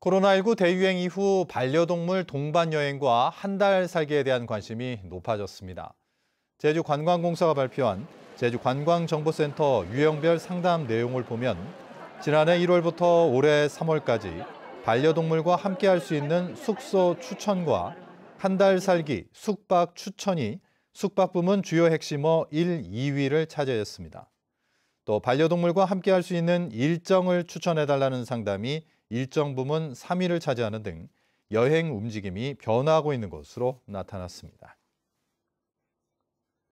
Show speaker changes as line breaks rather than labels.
코로나19 대유행 이후 반려동물 동반 여행과 한 달 살기에 대한 관심이 높아졌습니다. 제주관광공사가 발표한 제주관광정보센터 유형별 상담 내용을 보면 지난해 1월부터 올해 3월까지 반려동물과 함께 할수 있는 숙소 추천과 한 달 살기 숙박 추천이 숙박부문 주요 핵심어 1, 2위를 차지했습니다. 또 반려동물과 함께 할 수 있는 일정을 추천해달라는 상담이 일정 부문 3위를 차지하는 등 여행 움직임이 변화하고 있는 것으로 나타났습니다.